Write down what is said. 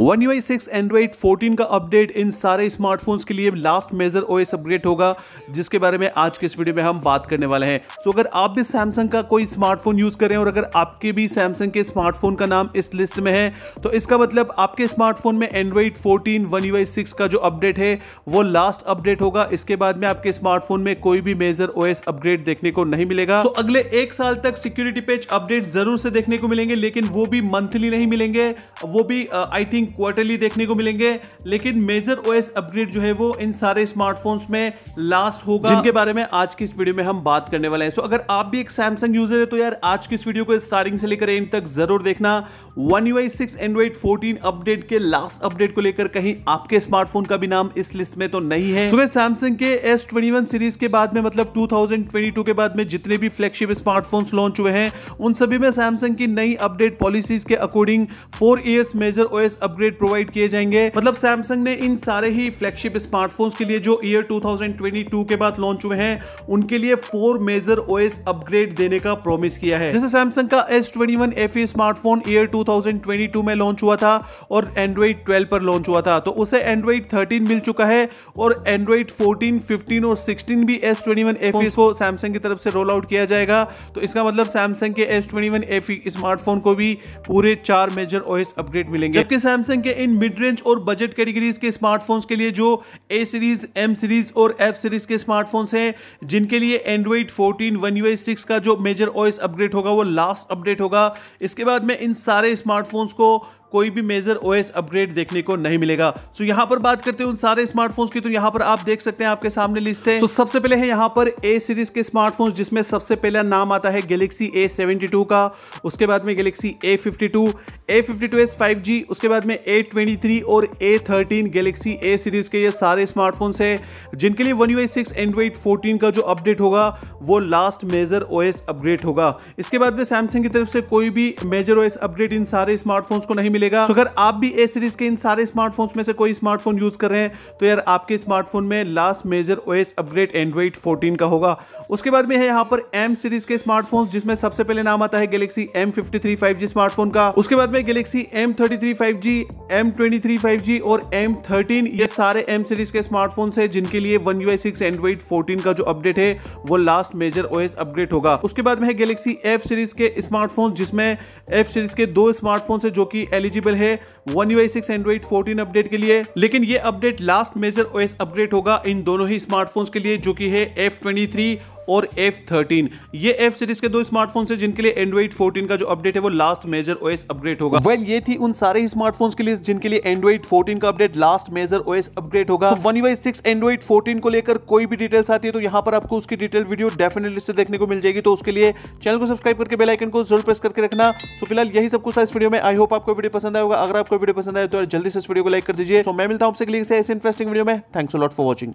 one UI आई six Android fourteen का update in सारे स्मार्टफोन्स के लिए last major O S upgrade होगा जिसके बारे में आज के इस वीडियो में हम बात करने वाले हैं सो so, अगर आप भी सैमसंग का कोई स्मार्टफोन यूज कर रहे हैं और अगर आपके भी सैमसंग के स्मार्टफोन का नाम इस लिस्ट में है तो इसका मतलब आपके स्मार्टफोन में एंड्रॉइड फोर्टीन वन यू आई सिक्स का जो अपडेट है वो लास्ट अपडेट होगा इसके बाद में आपके स्मार्टफोन में कोई भी मेजर ओ एस अपग्रेड देखने को नहीं मिलेगा सो so, अगले एक साल तक सिक्योरिटी पेज अपडेट जरूर से देखने को मिलेंगे लेकिन वो भी मंथली नहीं मिलेंगे वो भी आई uh, थिंक क्वार्टरली देखने को मिलेंगे लेकिन मेजर ओएस अपग्रेड जो है वो इन सारे स्मार्टफोन्स में लास्ट होगा जिनके बारे में आज की इस वीडियो में हम बात करने वाले हैं सो अगर आप भी एक सैमसंग यूजर है तो यार आज की इस वीडियो को स्टार्टिंग से लेकर एंड तक जरूर देखना वन यू आई सिक्स एंड्रॉइड फोर्टीन अपडेट के लास्ट अपडेट को लेकर कहीं आपके स्मार्टफोन का भी नाम इस लिस्ट में तो नहीं है सुबह सैमसंग के एस ट्वेंटी वन सीरीज के बाद में मतलब टू थाउजेंड ट्वेंटी टू के बाद में जितने भी फ्लैगशिप स्मार्टफोन लॉन्च हुए हैं उन सभी में सैमसंग की नई अपडेट पॉलिसीज के according four years major OS upgrade upgrade provide किए जाएंगे मतलब सैमसंग ने इन सारे ही फ्लैगशिप स्मार्टफोन्स के लिए जो ईयर 2022 के बाद लॉन्च हुए हैं उनके लिए फोर मेजर ओएस अपग्रेड देने का प्रॉमिस किया है जैसे सैमसंग का S twenty smartphone year two में लॉन्च हुआ था और एंड्रॉइड ट्वेल्व पर लॉन्च हुआ था तो उसे एंड्रॉइड थर्टीन मिल चुका है और एंड्रॉइड फोर्टीन फिफ्टीन और सिक्सटीन भी एस ट्वेंटी e को सैमसंग की तरफ से रोल आउट किया जाएगा तो इसका मतलब सैमसंग के एस ट्वेंटी स्मार्टफोन को भी पूरे चार मेजर ओएस अपग्रेड मिलेंगे जबकि सैमसंग के इन मिड रेंज और बजट कैटेगरीज के स्मार्टफोन्स के लिए जो ए सीरीज एम सीरीज और एफ सीरीज के स्मार्टफोन्स हैं जिनके लिए एंड्रॉइड 14 वन यू सिक्स का जो मेजर ओएस अपग्रेड होगा वो लास्ट अपडेट होगा इसके बाद में इन सारे स्मार्टफोन्स को कोई भी मेजर ओएस अपग्रेड देखने को नहीं मिलेगा सो यहाँ पर बात करते हैं उन सारे स्मार्टफोन्स की तो यहाँ पर आप देख सकते हैं आपके सामने लिस्ट है so, सबसे पहले है यहाँ पर ए सीरीज के स्मार्टफोन्स जिसमें सबसे पहला नाम आता है गैलेक्सी ए का उसके बाद में Galaxy A fifty two A fifty two S five G उसके बाद में ए ट्वेंटी थ्री और A thirteen Galaxy A series के ये सारे स्मार्टफोन्स है जिनके लिए one U S six Android fourteen का जो अपडेट होगा वो लास्ट मेजर ओएस अपग्रेड होगा इसके बाद में सैमसंग की तरफ से कोई भी मेजर ओएस अपग्रेड इन सारे स्मार्टफोन्स को नहीं मिलेगा अगर आप भी ए सीरीज के इन सारे स्मार्टफोन में से कोई स्मार्टफोन यूज कर रहे हैं तो यार आपके स्मार्टफोन में last major OS upgrade Android 14 का होगा उसके बाद में है यहाँ पर एम सीरीज के स्मार्टफोन जिसमें सबसे पहले नाम आता है गैलेक्सी एम फिफ्टी स्मार्टफोन का उसके बाद में गैलेक्सी एम थर्टी थ्री और एम ये सारे एम सीरीज के स्मार्टफोन है जिनके लिए वन यू आई सिक्स एंड्रॉइड का जो अपडेट है वो लास्ट मेजर ओएस अपग्रेड होगा उसके बाद में गैलेक्सी एफ सीरीज के स्मार्टफोन जिसमें एफ सीरीज के दो स्मार्टफोन है जो कि एल एलिजिबल है one U six Android fourteen update के लिए लेकिन ये update last major OS update होगा इन दोनों ही स्मार्टफोन्स के लिए जो कि है एफ ट्वेंटी थ्री और एफ थर्टीन ये एफ सीरीज के दो स्मार्टफोन है जिनके लिए एंड्रॉइड फोर्टीन का जो अपडेट है वो लास्ट मेजर ओएस अपग्रेड होगा वेल ये थी उन सारे स्मार्टफोन के लिए जिनके लिए एंड्रॉइड फोर्टीन का update last major OS upgrade होगा one Y six Android fourteen को लेकर कोई भी डिटेल्स आती है तो यहाँ पर आपको उसकी डिटेल वीडियो डेफिनेटली से देखने को मिल जाएगी तो उसके लिए चैनल को सब्सक्राइब करके बेलाइकन को जरूर प्रेस करके रखना तो फिलहाल यही सब कुछ था इस वीडियो में आई होप आपको वीडियो पसंद आएगा अगर आपको वीडियो पसंद आए तो जल्दी से इस वीडियो को लाइक कर दीजिए तो मैं मिलता हूं आपसे ऐसे इंटरेस्टिंग वीडियो में थैंक्स लॉट फॉर वॉचिंग